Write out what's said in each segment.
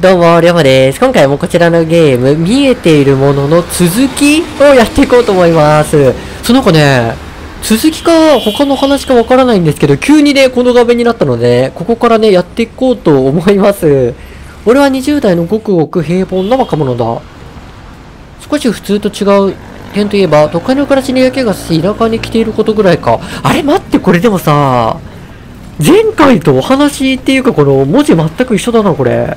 どうも、りょもです。今回もこちらのゲーム、見えているものの続きをやっていこうと思います。その子ね、続きか他の話かわからないんですけど、急にね、この画面になったので、ここからね、やっていこうと思います。俺は20代のごくごく平凡な若者だ。少し普通と違う点といえば、都会の暮らしに焼けがし、田舎に来ていることぐらいか。あれ待って、これでもさ、前回とお話っていうか、この文字全く一緒だな、これ。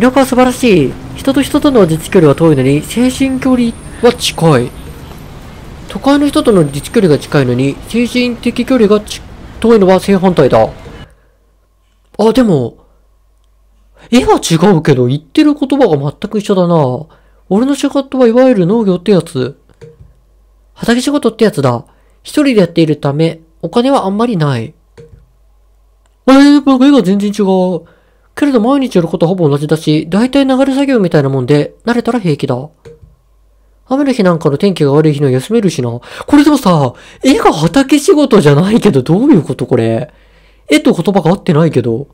田舎は素晴らしい。人と人との実距離は遠いのに、精神距離は近い。都会の人との実距離が近いのに、精神的距離が遠いのは正反対だ。あ、でも、絵は違うけど、言ってる言葉が全く一緒だな。俺の仕事はいわゆる農業ってやつ。畑仕事ってやつだ。一人でやっているため、お金はあんまりない。えー、僕絵が全然違う。けれど毎日やることほぼ同じだし、だいたい流れ作業みたいなもんで、慣れたら平気だ。雨の日なんかの天気が悪い日の休めるしな。これでもさ、絵が畑仕事じゃないけど、どういうことこれ。絵と言葉が合ってないけど。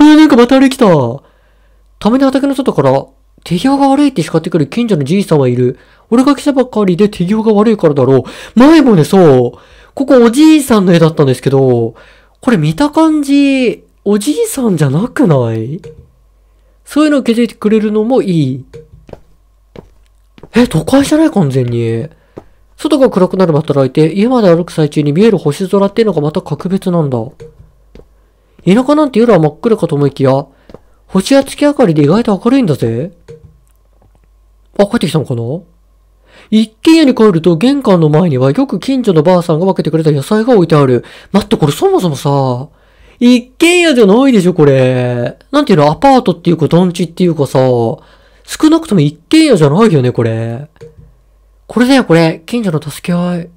えー、なんかまたあれ来た。ために畑の外から、手際が悪いって叱ってくる近所のじいさんはいる。俺が来たばっかりで手際が悪いからだろう。前もね、そう。ここおじいさんの絵だったんですけど、これ見た感じ、おじいさんじゃなくないそういうのを気づいてくれるのもいい。え、都会じゃない完全に。外が暗くなれば働いて、家まで歩く最中に見える星空っていうのがまた格別なんだ。田舎なんて夜は真っ暗かと思いきや、星や月明かりで意外と明るいんだぜ。あ、帰ってきたのかな一軒家に帰ると玄関の前にはよく近所のばあさんが分けてくれた野菜が置いてある。待って、これそもそもさ、一軒家じゃないでしょ、これ。なんていうの、アパートっていうか団地っていうかさ、少なくとも一軒家じゃないよね、これ。これだよ、これ。近所の助け合い。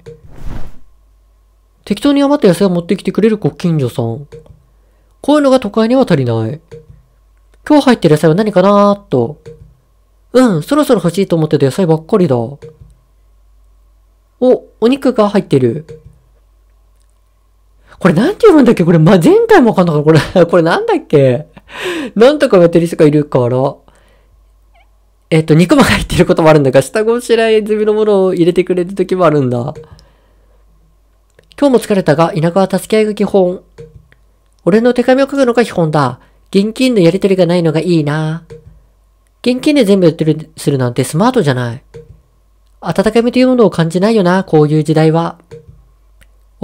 適当に余った野菜を持ってきてくれるご近所さん。こういうのが都会には足りない。今日入ってる野菜は何かなーっと。うん、そろそろ欲しいと思ってた野菜ばっかりだ。お、お肉が入ってる。これなんて読むんだっけこれ、ま、前回もわかんなかった。これ これなんだっけなんとかメテリスがいるから、えっと、肉まが入ってることもあるんだが、下ごしらえ済みのものを入れてくれる時もあるんだ。今日も疲れたが、田舎は助け合いが基本。俺の手紙を書くのが基本だ。現金のやり取りがないのがいいな。現金で全部やってる、するなんてスマートじゃない。温かみというものを感じないよな、こういう時代は。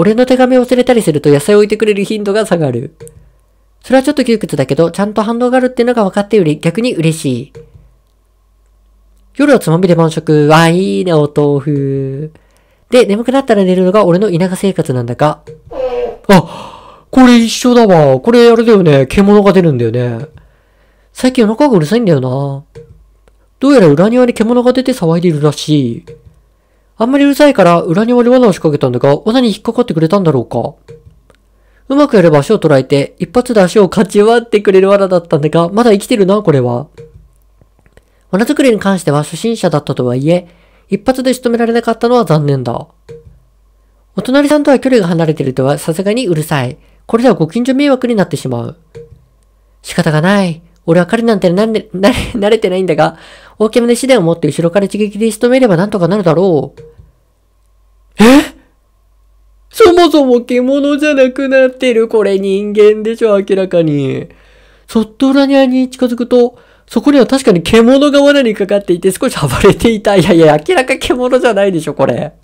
俺の手紙を忘れたりすると野菜を置いてくれる頻度が下がる。それはちょっと窮屈だけど、ちゃんと反応があるっていうのが分かってより逆に嬉しい。夜はつまみで晩食。わあ、いいね、お豆腐。で、眠くなったら寝るのが俺の田舎生活なんだか。あ、これ一緒だわ。これあれだよね。獣が出るんだよね。最近夜中がうるさいんだよな。どうやら裏庭に獣が出て騒いでいるらしい。あんまりうるさいから裏に割罠を仕掛けたんだが、罠に引っかかってくれたんだろうか。うまくやれば足を捉えて、一発で足をかち割ってくれる罠だったんだが、まだ生きてるな、これは。罠作りに関しては初心者だったとはいえ、一発で仕留められなかったのは残念だ。お隣さんとは距離が離れてるとはさすがにうるさい。これではご近所迷惑になってしまう。仕方がない。俺は彼なんて慣れ慣れ慣れてないんだが、大きめの試練を持って後ろから一撃で仕留めればなんとかなるだろう。えそもそも獣じゃなくなってる。これ人間でしょ、明らかに。そっと裏庭に近づくと、そこには確かに獣が罠にかかっていて少し暴れていた。いやいや、明らか獣じゃないでしょ、これ。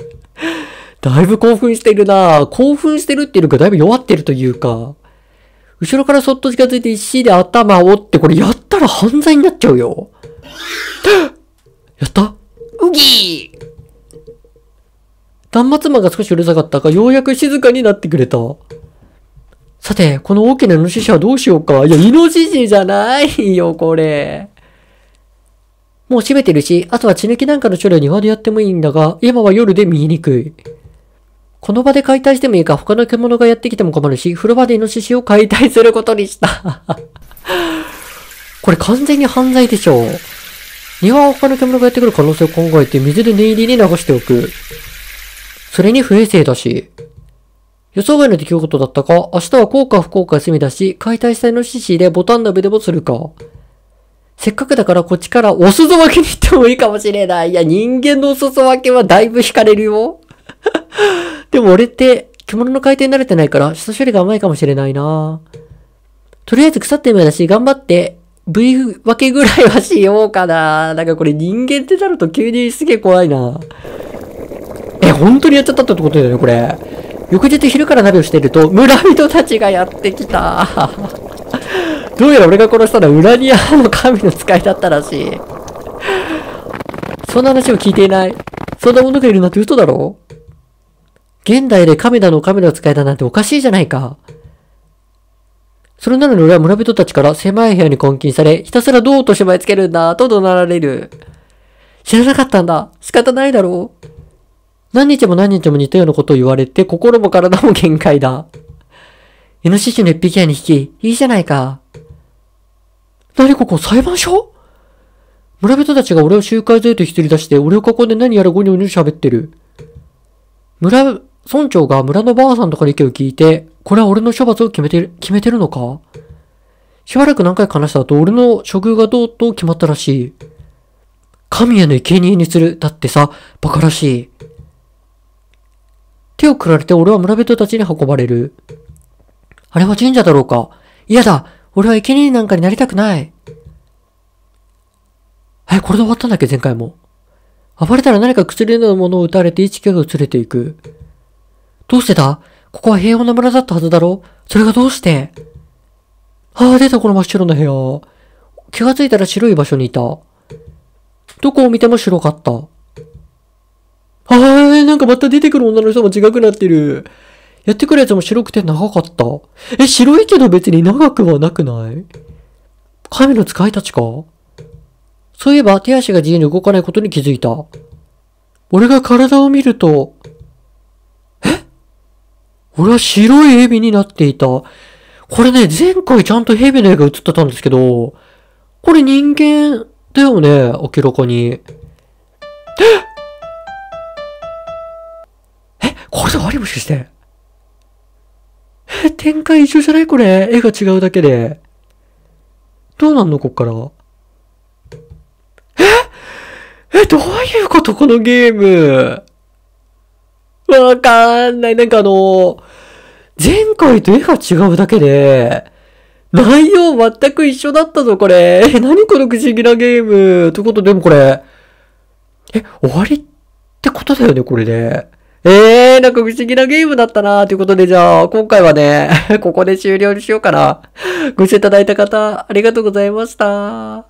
だいぶ興奮してるな興奮してるっていうか、だいぶ弱ってるというか。後ろからそっと近づいて石で頭を折って、これやったら犯罪になっちゃうよ。やったうぎ断末魔が少しうるさかったが、ようやく静かになってくれた。さて、この大きなイノシシはどうしようか。いや、イノシシじゃないよ、これ。もう閉めてるし、あとは血抜きなんかの処理は庭でやってもいいんだが、今は夜で見えにくい。この場で解体してもいいか、他の獣がやってきても困るし、風呂場でイノシシを解体することにした。これ完全に犯罪でしょう。庭は他の獣がやってくる可能性を考えて、水で念入りに流しておく。それに不衛生だし。予想外の出来事だったか、明日は効か不幸か。休みだし、解体したいの獅子でボタン鍋でもするか。せっかくだからこっちからお裾分けに行ってもいいかもしれない。いや、人間のお裾分けはだいぶ惹かれるよ。でも俺って獣の回転慣れてないから、下処理が甘いかもしれないなとりあえず腐ってもいだし、頑張って、V 分けぐらいはしようかな。なんかこれ人間ってなると急にすげえ怖いな。え、本当にやっちゃったってことだよね、これ。翌日昼から鍋をしていると、村人たちがやってきた。どうやら俺が殺したのは裏ニアの神の使いだったらしい。そんな話を聞いていない。そんなものがいるなんて嘘だろ現代で神だの神の使いだなんておかしいじゃないか。それなのに俺は村人たちから狭い部屋に監禁され、ひたすらどうとしまいつけるんだ、と怒鳴られる。知らなかったんだ。仕方ないだろう。何日も何日も似たようなことを言われて、心も体も限界だ。イノシシの一匹や二匹、いいじゃないか。何ここ、裁判所村人たちが俺を集会所へと引きずり出して、俺を囲んで何やらゴニョゴニョ喋ってる。村、村長が村のばあさんとかの意見を聞いて、これは俺の処罰を決めてる、決めてるのかしばらく何回か話した後、俺の処遇がどうと決まったらしい。神への生贄にする。だってさ、馬鹿らしい。手をくられて俺は村人たちに運ばれる。あれは神社だろうか嫌だ俺は生贄なんかになりたくないえ、これで終わったんだっけ前回も。暴れたら何か薬のようなものを撃たれて意挙を連れて行く。どうしてだここは平穏な村だったはずだろそれがどうしてああ、出たこの真っ白な部屋。気がついたら白い場所にいた。どこを見ても白かった。なんかまた出てくる女の人も違くなってる。やってくるやつも白くて長かった。え、白いけど別に長くはなくない神の使いたちかそういえば手足が自由に動かないことに気づいた。俺が体を見ると、え俺は白い蛇になっていた。これね、前回ちゃんと蛇の絵が映ってたんですけど、これ人間だよね、明らかに。これありもしかして。え、展開一緒じゃないこれ。絵が違うだけで。どうなんのこっから。ええ、どういうことこのゲーム。わかんない。なんかあの、前回と絵が違うだけで、内容全く一緒だったぞ、これ。え、何この不思議なゲーム。ということでもこれ、え、終わりってことだよね、これで、ね。えー、なんか不思議なゲームだったなということで、じゃあ、今回はね、ここで終了にしようかな。ご視聴いただいた方、ありがとうございました。